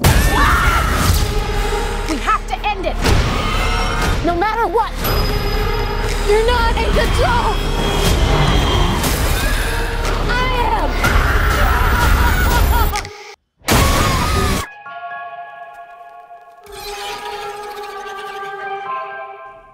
We have to end it! No matter what! You're not in control!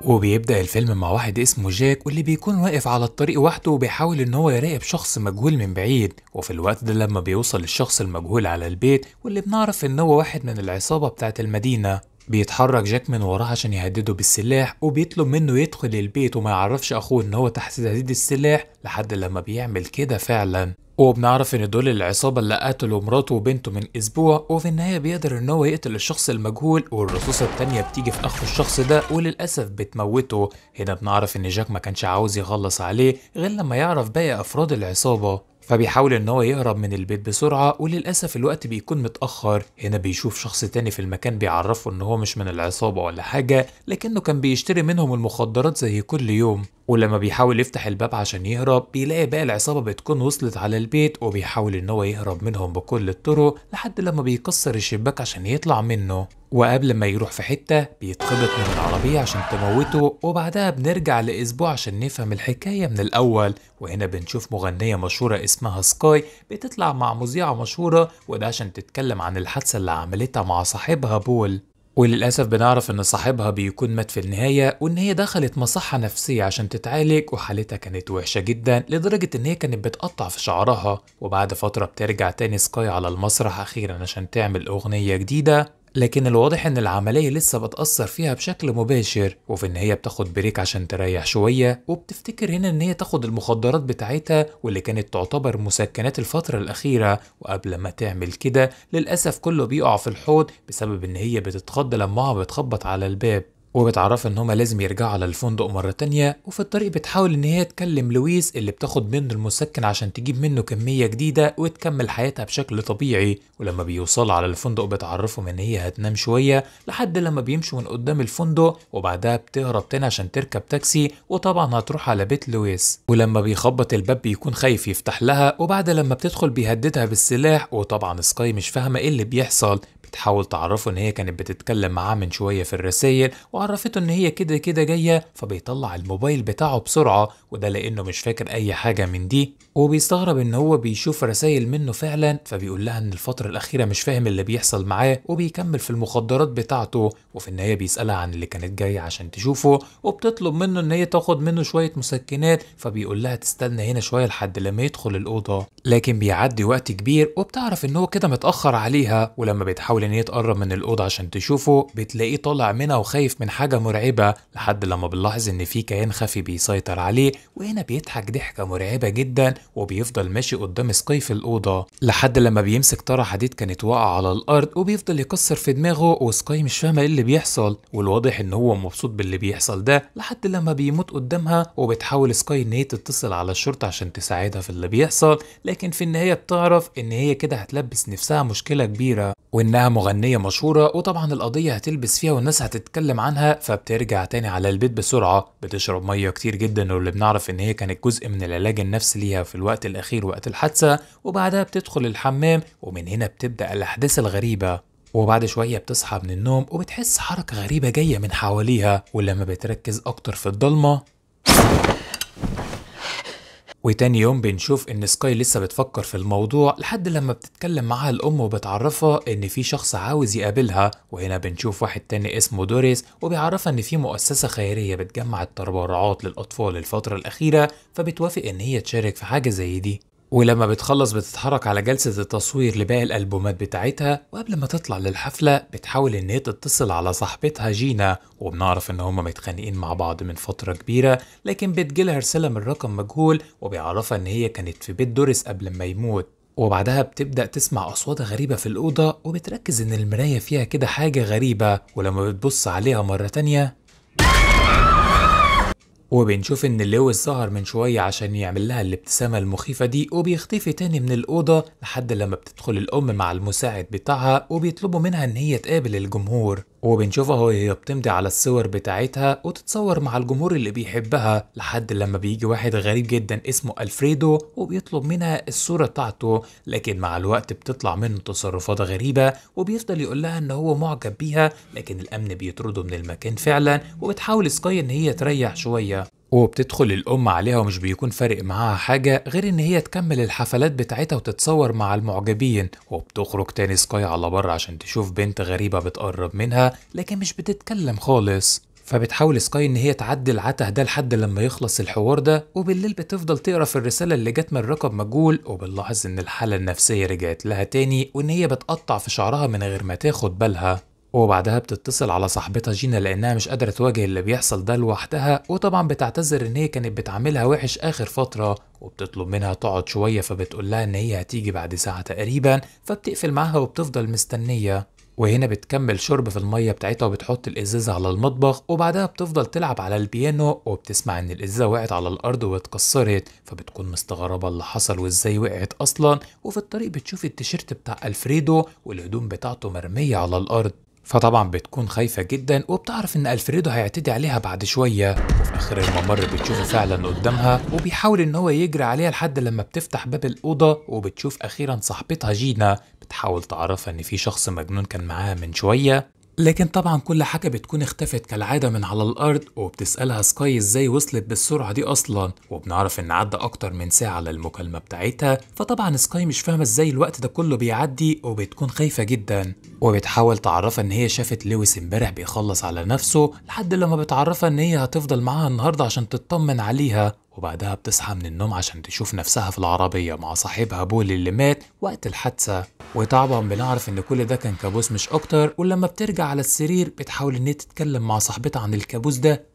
وبيبدأ الفيلم مع واحد اسمه جاك واللي بيكون واقف على الطريق وحده وبيحاول ان هو يراقب شخص مجهول من بعيد وفي الوقت ده لما بيوصل الشخص المجهول على البيت واللي بنعرف ان هو واحد من العصابة بتاعت المدينة بيتحرك جاك من وراه عشان يهدده بالسلاح وبيطلب منه يدخل البيت وما يعرفش اخوه ان هو تحت تهديد السلاح لحد لما بيعمل كده فعلا وبنعرف ان دول العصابة اللي قتلوا مراته وبنته من اسبوع وفي النهاية بيقدر ان هو يقتل الشخص المجهول والرصاصة التانية بتيجي في اخر الشخص ده وللأسف بتموته هنا بنعرف ان جاك ما كانش عاوز يخلص عليه غير لما يعرف باقي افراد العصابة فبيحاول ان هو يهرب من البيت بسرعة وللأسف الوقت بيكون متأخر هنا بيشوف شخص تاني في المكان بيعرفه ان هو مش من العصابة ولا حاجة لكنه كان بيشتري منهم المخدرات زي كل يوم ولما بيحاول يفتح الباب عشان يهرب بيلاقي باقي العصابة بتكون وصلت على البيت وبيحاول إن هو يهرب منهم بكل الطرق لحد لما بيكسر الشباك عشان يطلع منه وقبل ما يروح في حتة بيتخبط من العربية عشان تموته وبعدها بنرجع لأسبوع عشان نفهم الحكاية من الأول وهنا بنشوف مغنية مشهورة اسمها سكاي بتطلع مع مذيعة مشهورة وده عشان تتكلم عن الحادثة اللي عملتها مع صاحبها بول وللأسف بنعرف إن صاحبها بيكون مات في النهاية وإن هي دخلت مصحة نفسية عشان تتعالج وحالتها كانت وحشة جدا لدرجة إن هي كانت بتقطع في شعرها وبعد فترة بترجع تاني سكاي على المسرح أخيرا عشان تعمل أغنية جديدة لكن الواضح إن العملية لسه بتأثر فيها بشكل مباشر وفي إن هي بتاخد بريك عشان تريح شوية وبتفتكر هنا إن هي تاخد المخدرات بتاعتها واللي كانت تعتبر مسكنات الفترة الأخيرة وقبل ما تعمل كده للأسف كله بيقع في الحوض بسبب إن هي بتتخض لما بتخبط على الباب وبتعرفها ان هما لازم يرجعوا على الفندق مرة تانية وفي الطريق بتحاول ان هي تكلم لويس اللي بتاخد منه المسكن عشان تجيب منه كمية جديدة وتكمل حياتها بشكل طبيعي ولما بيوصلوا على الفندق بتعرفهم ان هي هتنام شوية لحد لما بيمشوا من قدام الفندق وبعدها بتهرب تاني عشان تركب تاكسي وطبعا هتروح على بيت لويس ولما بيخبط الباب بيكون خايف يفتح لها وبعد لما بتدخل بيهددها بالسلاح وطبعا سكاي مش فاهمة ايه اللي بيحصل بتحاول تعرفه ان هي كانت بتتكلم معاه من شويه في الرسائل وعرفته ان هي كده كده جايه فبيطلع الموبايل بتاعه بسرعه وده لانه مش فاكر اي حاجه من دي وبيستغرب ان هو بيشوف رسائل منه فعلا فبيقول لها ان الفتره الاخيره مش فاهم اللي بيحصل معاه وبيكمل في المخدرات بتاعته وفي النهايه بيسالها عن اللي كانت جايه عشان تشوفه وبتطلب منه ان هي تاخد منه شويه مسكنات فبيقول لها تستنى هنا شويه لحد لما يدخل الاوضه لكن بيعدي وقت كبير وبتعرف ان هو كده متاخر عليها ولما بتحاول بيحاول ان هي تقرب من الاوضه عشان تشوفه بتلاقيه طالع منها وخايف من حاجه مرعبه لحد لما بنلاحظ ان في كيان خفي بيسيطر عليه وهنا بيضحك ضحكه مرعبه جدا وبيفضل ماشي قدام سكاي في الاوضه لحد لما بيمسك طارة حديد كانت واقعه على الارض وبيفضل يكسر في دماغه وسكاي مش فاهمه ايه اللي بيحصل والواضح ان هو مبسوط باللي بيحصل ده لحد لما بيموت قدامها وبتحاول سكاي ان هي تتصل على الشرطه عشان تساعدها في اللي بيحصل لكن في النهايه بتعرف ان هي كده هتلبس نفسها مشكله كبيره وانها انها مغنيه مشهوره وطبعا القضيه هتلبس فيها والناس هتتكلم عنها فبترجع تاني على البيت بسرعه بتشرب ميه كتير جدا واللي بنعرف ان هي كانت جزء من العلاج النفسي ليها في الوقت الاخير وقت الحادثه وبعدها بتدخل الحمام ومن هنا بتبدا الاحداث الغريبه وبعد شوية بتصحى من النوم وبتحس حركة غريبة جاية من حواليها ولما بتركز أكتر في الضلمة وتاني يوم بنشوف ان سكاي لسه بتفكر في الموضوع لحد لما بتتكلم معاها الام وبتعرفها ان في شخص عاوز يقابلها وهنا بنشوف واحد تاني اسمه دوريس وبيعرفها ان في مؤسسة خيرية بتجمع التبرعات للاطفال الفترة الاخيرة فبتوافق ان هي تشارك في حاجة زي دي ولما بتخلص بتتحرك على جلسة التصوير لباقي الألبومات بتاعتها وقبل ما تطلع للحفلة بتحاول إن هي تتصل على صاحبتها جينا وبنعرف إن هما متخانقين مع بعض من فترة كبيرة لكن بتجيلها رسالة من رقم مجهول وبيعرفها إن هي كانت في بيت دوريس قبل ما يموت وبعدها بتبدأ تسمع أصوات غريبة في الأوضة وبتركز إن المراية فيها كده حاجة غريبة ولما بتبص عليها مرة تانية وبنشوف ان لويس ظهر من شوية عشان يعمل لها الابتسامة المخيفة دي وبيختفي تاني من الأوضة لحد لما بتدخل الأم مع المساعد بتاعها وبيطلبوا منها ان هي تقابل الجمهور وبنشوفها وهي بتمضي على الصور بتاعتها وتتصور مع الجمهور اللي بيحبها لحد لما بيجي واحد غريب جدا اسمه ألفريدو وبيطلب منها الصورة بتاعته لكن مع الوقت بتطلع منه تصرفات غريبة وبيفضل يقول لها ان هو معجب بيها لكن الأمن بيطرده من المكان فعلا وبتحاول سكاي ان هي تريح شوية وبتدخل الأم عليها ومش بيكون فارق معاها حاجة غير إن هي تكمل الحفلات بتاعتها وتتصور مع المعجبين وبتخرج تاني سكاي على بره عشان تشوف بنت غريبة بتقرب منها لكن مش بتتكلم خالص فبتحاول سكاي إن هي تعدي العته ده لحد لما يخلص الحوار ده وبالليل بتفضل تقرا في الرسالة اللي جت من رقم مجهول وبنلاحظ إن الحالة النفسية رجعت لها تاني وإن هي بتقطع في شعرها من غير ما تاخد بالها وبعدها بتتصل على صاحبتها جينا لانها مش قادره تواجه اللي بيحصل ده لوحدها وطبعا بتعتذر ان هي كانت بتعاملها وحش اخر فتره وبتطلب منها تقعد شويه فبتقول لها ان هي هتيجي بعد ساعه تقريبا فبتقفل معاها وبتفضل مستنيه وهنا بتكمل شرب في المية بتاعتها وبتحط الإزازة على المطبخ وبعدها بتفضل تلعب على البيانو وبتسمع إن الإزازة وقعت على الأرض واتكسرت فبتكون مستغربة اللي حصل وإزاي وقعت أصلا وفي الطريق بتشوف التيشيرت بتاع ألفريدو والهدوم بتاعته مرمية على الأرض فطبعا بتكون خايفة جدا وبتعرف ان الفريدو هيعتدي عليها بعد شوية وفي اخر الممر بتشوفه فعلا قدامها وبيحاول ان هو يجري عليها لحد لما بتفتح باب الأوضة وبتشوف اخيرا صاحبتها جينا بتحاول تعرفها ان في شخص مجنون كان معاها من شوية لكن طبعا كل حاجة بتكون اختفت كالعادة من على الأرض وبتسألها سكاي ازاي وصلت بالسرعة دي أصلا وبنعرف إن عدى أكتر من ساعة للمكالمة بتاعتها فطبعا سكاي مش فاهمة ازاي الوقت ده كله بيعدي وبتكون خايفة جدا وبتحاول تعرفها إن هي شافت لويس امبارح بيخلص على نفسه لحد لما بتعرفها إن هي هتفضل معاها النهاردة عشان تطمن عليها وبعدها بتصحى من النوم عشان تشوف نفسها في العربية مع صاحبها بول اللي مات وقت الحادثة وطبعا بنعرف ان كل ده كان كابوس مش اكتر ولما بترجع على السرير بتحاول ان تتكلم مع صاحبتها عن الكابوس ده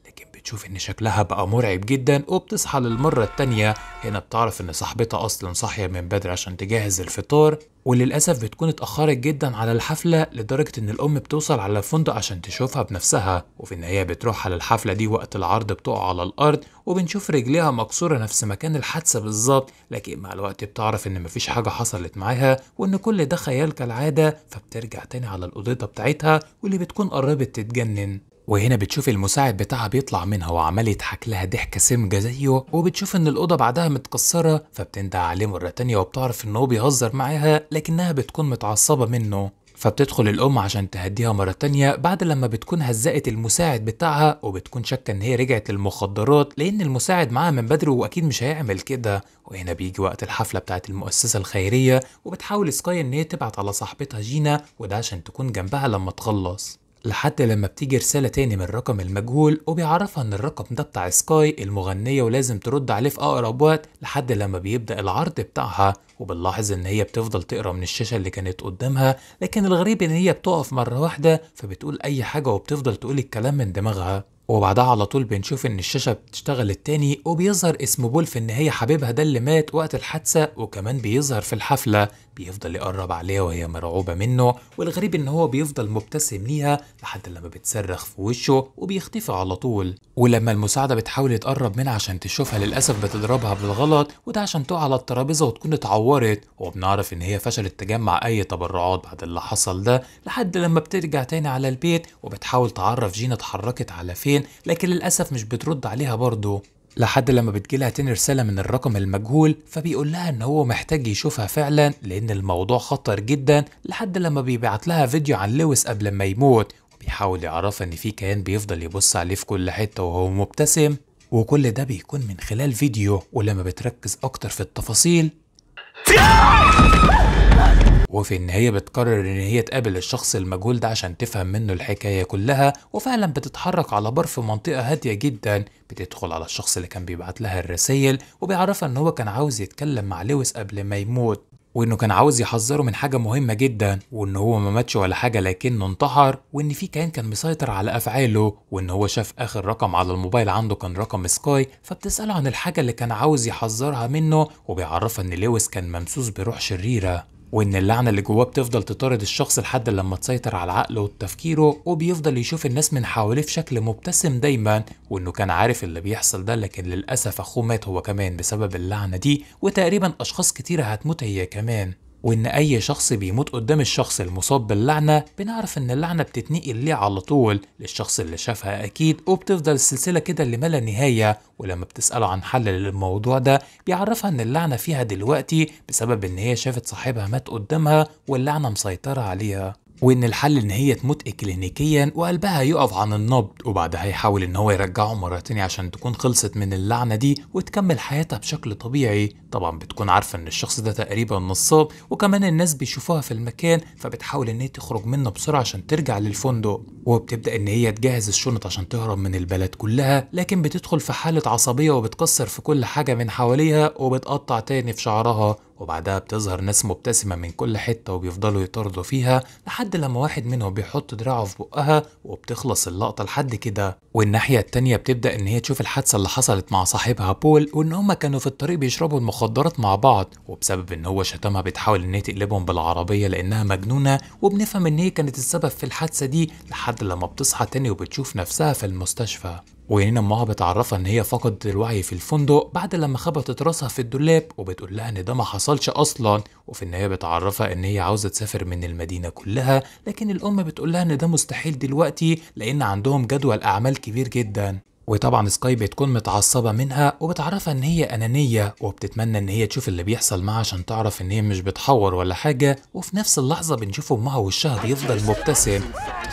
بتشوف ان شكلها بقى مرعب جدا وبتصحى للمرة التانية هنا بتعرف ان صاحبتها اصلا صاحية من بدري عشان تجهز الفطار وللأسف بتكون اتأخرت جدا على الحفلة لدرجة إن الأم بتوصل على الفندق عشان تشوفها بنفسها وفي النهاية بتروح على الحفلة دي وقت العرض بتقع على الأرض وبنشوف رجليها مكسورة نفس مكان الحادثة بالظبط لكن مع الوقت بتعرف إن مفيش حاجة حصلت معاها وإن كل ده خيال كالعادة فبترجع تاني على الأوضة بتاعتها واللي بتكون قربت تتجنن وهنا بتشوف المساعد بتاعها بيطلع منها وعمال يضحك لها ضحكة سمجة زيه وبتشوف ان الأوضة بعدها متكسرة فبتندع عليه مرة تانية وبتعرف ان هو بيهزر معاها لكنها بتكون متعصبة منه فبتدخل الأم عشان تهديها مرة تانية بعد لما بتكون هزقت المساعد بتاعها وبتكون شاكة إن هي رجعت للمخدرات لأن المساعد معاها من بدري وأكيد مش هيعمل كده وهنا بيجي وقت الحفلة بتاعت المؤسسة الخيرية وبتحاول سكاي إن هي تبعت على صاحبتها جينا وده عشان تكون جنبها لما تخلص لحد لما بتيجي رسالة تاني من الرقم المجهول وبيعرفها ان الرقم ده بتاع سكاي المغنية ولازم ترد عليه في اقرب وقت لحد لما بيبدأ العرض بتاعها وبنلاحظ ان هي بتفضل تقرا من الشاشة اللي كانت قدامها لكن الغريب ان هي بتقف مرة واحدة فبتقول اي حاجة وبتفضل تقول الكلام من دماغها وبعدها على طول بنشوف ان الشاشه بتشتغل التاني وبيظهر اسم بول في النهايه حبيبها ده اللي مات وقت الحادثه وكمان بيظهر في الحفله بيفضل يقرب عليها وهي مرعوبه منه والغريب ان هو بيفضل مبتسم ليها لحد لما بتصرخ في وشه وبيختفي على طول ولما المساعده بتحاول تقرب منها عشان تشوفها للاسف بتضربها بالغلط وده عشان تقع على الترابيزه وتكون اتعورت وبنعرف ان هي فشلت تجمع اي تبرعات بعد اللي حصل ده لحد لما بترجع تاني على البيت وبتحاول تعرف جينا اتحركت على فين وبعدين لكن للأسف مش بترد عليها برضه لحد لما بتجيلها تاني رسالة من الرقم المجهول فبيقول لها ان هو محتاج يشوفها فعلا لان الموضوع خطر جدا لحد لما بيبعت لها فيديو عن لويس قبل ما يموت وبيحاول يعرفها ان في كيان بيفضل يبص عليه في كل حتة وهو مبتسم وكل ده بيكون من خلال فيديو ولما بتركز اكتر في التفاصيل وفي النهاية بتقرر إن هي تقابل الشخص المجهول ده عشان تفهم منه الحكاية كلها وفعلا بتتحرك على بار في منطقة هادية جدا بتدخل على الشخص اللي كان بيبعت لها الرسايل وبيعرفها إن هو كان عاوز يتكلم مع لويس قبل ما يموت وانه كان عاوز يحذره من حاجه مهمه جدا وان هو ما ماتش ولا حاجه لكنه انتحر وان في كيان كان مسيطر على افعاله وان هو شاف اخر رقم على الموبايل عنده كان رقم سكاي فبتساله عن الحاجه اللي كان عاوز يحذرها منه وبيعرفها ان لويس كان ممسوس بروح شريره وإن اللعنة اللي جواه بتفضل تطارد الشخص لحد لما تسيطر على عقله وتفكيره وبيفضل يشوف الناس من حواليه في شكل مبتسم دايما وإنه كان عارف اللي بيحصل ده لكن للأسف أخوه مات هو كمان بسبب اللعنة دي وتقريبا أشخاص كتيرة هتموت هي كمان وإن أي شخص بيموت قدام الشخص المصاب باللعنة بنعرف إن اللعنة بتتنقل ليه على طول للشخص اللي شافها أكيد وبتفضل السلسلة كده اللي مالا لا نهاية ولما بتسأله عن حل للموضوع ده بيعرفها إن اللعنة فيها دلوقتي بسبب إن هي شافت صاحبها مات قدامها واللعنة مسيطرة عليها وإن الحل إن هي تموت إكلينيكيا وقلبها يقف عن النبض وبعدها يحاول إن هو يرجعه مرة تانية عشان تكون خلصت من اللعنة دي وتكمل حياتها بشكل طبيعي طبعا بتكون عارفة إن الشخص ده تقريبا نصاب وكمان الناس بيشوفوها في المكان فبتحاول إن هي تخرج منه بسرعة عشان ترجع للفندق وبتبدأ إن هي تجهز الشنط عشان تهرب من البلد كلها لكن بتدخل في حالة عصبية وبتكسر في كل حاجة من حواليها وبتقطع تاني في شعرها وبعدها بتظهر ناس مبتسمة من كل حتة وبيفضلوا يطاردوا فيها لحد لما واحد منهم بيحط دراعه في بقها وبتخلص اللقطة لحد كده والناحية التانية بتبدأ إن هي تشوف الحادثة اللي حصلت مع صاحبها بول وإن هما كانوا في الطريق بيشربوا المخدرات مع بعض وبسبب إن هو شتمها بتحاول إن هي تقلبهم بالعربية لأنها مجنونة وبنفهم إن هي كانت السبب في الحادثة دي لحد لما بتصحى تاني وبتشوف نفسها في المستشفى وينينا أمها بتعرفها إن هي فقدت الوعي في الفندق بعد لما خبطت راسها في الدولاب وبتقول لها إن ده ما حصلش أصلا وفي النهاية بتعرفها إن هي عاوزة تسافر من المدينة كلها لكن الأم بتقول لها إن ده مستحيل دلوقتي لأن عندهم جدول أعمال كبير جدا وطبعا سكاي بتكون متعصبة منها وبتعرفها ان هي انانية وبتتمنى ان هي تشوف اللي بيحصل معها عشان تعرف ان هي مش بتحور ولا حاجة وفي نفس اللحظة بنشوف امها وشها بيفضل مبتسم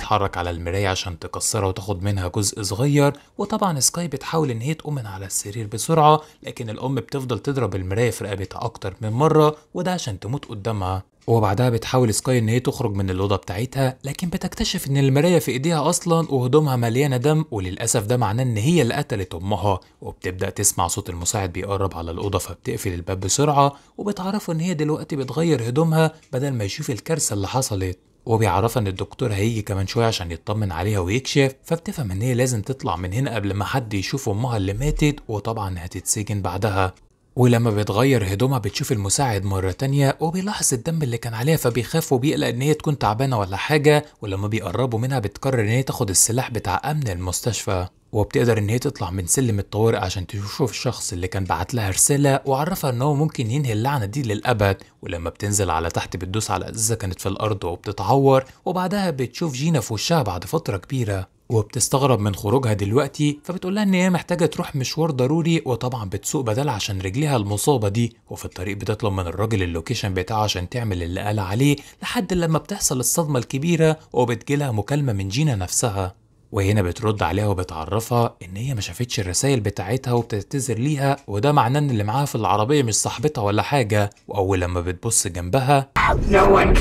بتتحرك على المراية عشان تكسرها وتاخد منها جزء صغير وطبعا سكاي بتحاول إن هي تقوم من على السرير بسرعة لكن الأم بتفضل تضرب المراية في رقبتها أكتر من مرة وده عشان تموت قدامها وبعدها بتحاول سكاي ان هي تخرج من الاوضه بتاعتها لكن بتكتشف ان المرايه في ايديها اصلا وهدومها مليانه دم وللاسف ده معناه ان هي اللي قتلت امها وبتبدا تسمع صوت المساعد بيقرب على الاوضه فبتقفل الباب بسرعه وبتعرفه ان هي دلوقتي بتغير هدومها بدل ما يشوف الكارثه اللي حصلت وبيعرفها ان الدكتور هيجي كمان شويه عشان يطمن عليها ويكشف فبتفهم ان هي لازم تطلع من هنا قبل ما حد يشوف امها اللي ماتت وطبعا هتتسجن بعدها ولما بتغير هدومها بتشوف المساعد مرة تانية وبيلاحظ الدم اللي كان عليها فبيخاف وبيقلق إن هي تكون تعبانة ولا حاجة ولما بيقربوا منها بتقرر إن هي تاخد السلاح بتاع أمن المستشفى وبتقدر إن هي تطلع من سلم الطوارئ عشان تشوف الشخص اللي كان بعت لها رسالة وعرفها إن هو ممكن ينهي اللعنة دي للأبد ولما بتنزل على تحت بتدوس على أزازة كانت في الأرض وبتتعور وبعدها بتشوف جينا في وشها بعد فترة كبيرة وبتستغرب من خروجها دلوقتي فبتقول لها ان هي محتاجه تروح مشوار ضروري وطبعا بتسوق بدل عشان رجليها المصابه دي وفي الطريق بتطلب من الراجل اللوكيشن بتاعه عشان تعمل اللي قال عليه لحد لما بتحصل الصدمه الكبيره وبتجيلها مكالمه من جينا نفسها وهنا بترد عليها وبتعرفها ان هي ما شافتش الرسائل بتاعتها وبتعتذر ليها وده معناه ان اللي معاها في العربيه مش صاحبتها ولا حاجه واول لما بتبص جنبها no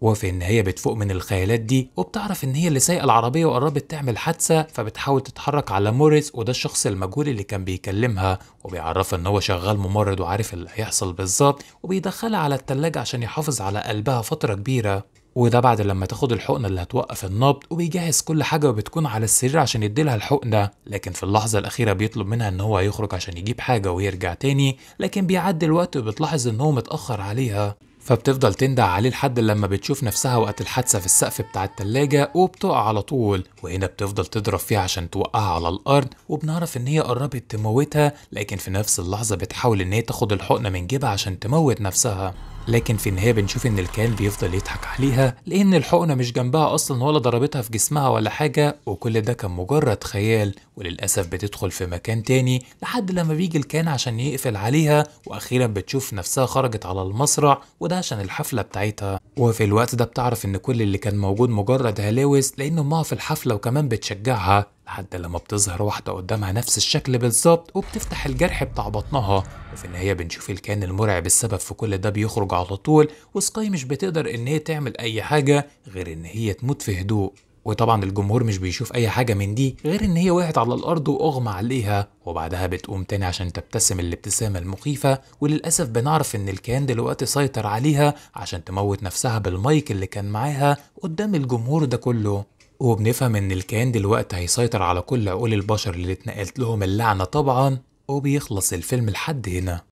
وفي النهايه بتفوق من الخيالات دي وبتعرف ان هي اللي سايقه العربيه وقربت تعمل حادثه فبتحاول تتحرك على موريس وده الشخص المجهول اللي كان بيكلمها وبيعرفها ان هو شغال ممرض وعارف اللي هيحصل بالظبط وبيدخلها على التلاجة عشان يحافظ على قلبها فتره كبيره وده بعد لما تاخد الحقنة اللي هتوقف النبض وبيجهز كل حاجة وبتكون على السرير عشان يديلها الحقنة لكن في اللحظة الأخيرة بيطلب منها إن هو يخرج عشان يجيب حاجة ويرجع تاني لكن بيعدي الوقت وبتلاحظ إن هو متأخر عليها فبتفضل تندع عليه لحد لما بتشوف نفسها وقت الحادثة في السقف بتاع التلاجة وبتقع على طول وهنا بتفضل تضرب فيها عشان توقعها على الأرض وبنعرف إن هي قربت تموتها لكن في نفس اللحظة بتحاول إن هي تاخد الحقنة من جيبها عشان تموت نفسها لكن في النهاية بنشوف إن الكيان بيفضل يضحك عليها لأن الحقنة مش جنبها أصلا ولا ضربتها في جسمها ولا حاجة وكل ده كان مجرد خيال وللأسف بتدخل في مكان تاني لحد لما بيجي الكان عشان يقفل عليها وأخيرا بتشوف نفسها خرجت على المسرح وده عشان الحفلة بتاعتها وفي الوقت ده بتعرف إن كل اللي كان موجود مجرد هلاوس لأن أمها في الحفلة وكمان بتشجعها لحد لما بتظهر واحدة قدامها نفس الشكل بالظبط وبتفتح الجرح بتاع بطنها وفي النهاية بنشوف الكائن المرعب السبب في كل ده بيخرج على طول وسكاي مش بتقدر إن هي تعمل أي حاجة غير إن هي تموت في هدوء وطبعا الجمهور مش بيشوف اي حاجه من دي غير ان هي وقعت على الارض واغمى عليها وبعدها بتقوم تاني عشان تبتسم الابتسامه المخيفه وللاسف بنعرف ان الكيان دلوقتي سيطر عليها عشان تموت نفسها بالمايك اللي كان معاها قدام الجمهور ده كله وبنفهم إن الكيان دلوقتي هيسيطر على كل عقول البشر اللي اتنقلت لهم اللعنة طبعا وبيخلص الفيلم لحد هنا